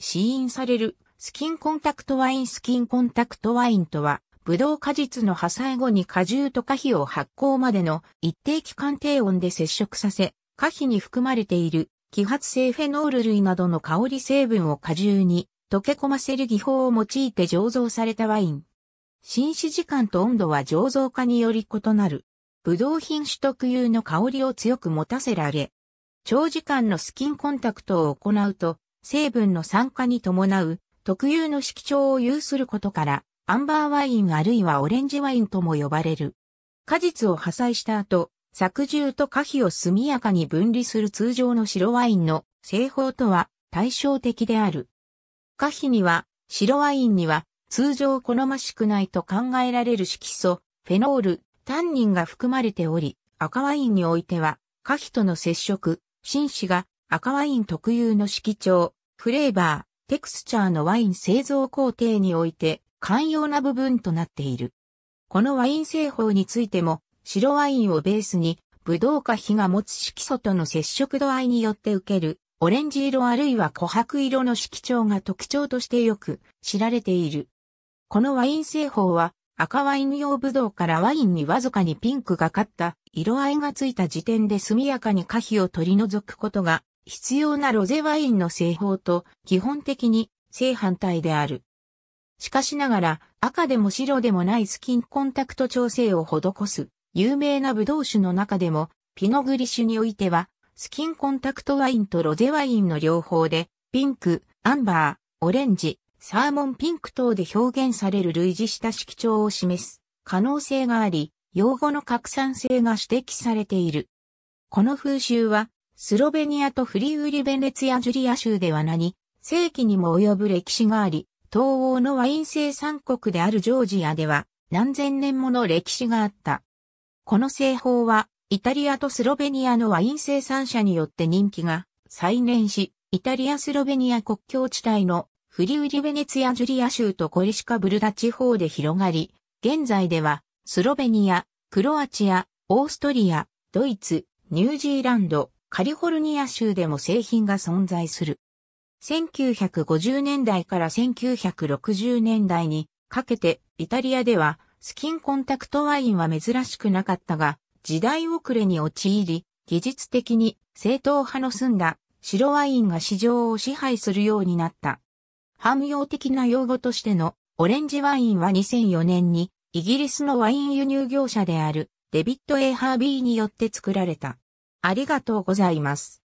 試飲されるスキンコンタクトワインスキンコンタクトワインとは、ブドウ果実の破砕後に果汁と果皮を発酵までの一定期間低温で接触させ、果皮に含まれている揮発性フェノール類などの香り成分を果汁に溶け込ませる技法を用いて醸造されたワイン。浸死時間と温度は醸造化により異なる。ブドウ品種特有の香りを強く持たせられ、長時間のスキンコンタクトを行うと、成分の酸化に伴う特有の色調を有することから、アンバーワインあるいはオレンジワインとも呼ばれる。果実を破砕した後、作汁と果火を速やかに分離する通常の白ワインの製法とは対照的である。果火には、白ワインには通常好ましくないと考えられる色素、フェノール、タンニンが含まれており、赤ワインにおいては、果火との接触、紳士が赤ワイン特有の色調、フレーバー、テクスチャーのワイン製造工程において寛容な部分となっている。このワイン製法についても、白ワインをベースに、ブドウ花火が持つ色素との接触度合いによって受ける、オレンジ色あるいは琥珀色の色調が特徴としてよく知られている。このワイン製法は、赤ワイン用ブドウからワインにわずかにピンクがかった色合いがついた時点で速やかに花火を取り除くことが必要なロゼワインの製法と基本的に正反対である。しかしながら赤でも白でもないスキンコンタクト調整を施す有名なブドウ酒の中でもピノグリッシュにおいてはスキンコンタクトワインとロゼワインの両方でピンク、アンバー、オレンジ、サーモンピンク等で表現される類似した色調を示す可能性があり、用語の拡散性が指摘されている。この風習はスロベニアとフリウリベネツィア・ジュリア州では何世紀にも及ぶ歴史があり、東欧のワイン生産国であるジョージアでは何千年もの歴史があった。この製法はイタリアとスロベニアのワイン生産者によって人気が再燃し、イタリア・スロベニア国境地帯のフリウリベネツィア・ジュリア州とコリシカブルダ地方で広がり、現在ではスロベニア、クロアチア、オーストリア、ドイツ、ニュージーランド、カリフォルニア州でも製品が存在する。1950年代から1960年代にかけてイタリアではスキンコンタクトワインは珍しくなかったが時代遅れに陥り技術的に正当派の澄んだ白ワインが市場を支配するようになった。汎用的な用語としてのオレンジワインは2004年にイギリスのワイン輸入業者であるデビット・エーハービーによって作られた。ありがとうございます。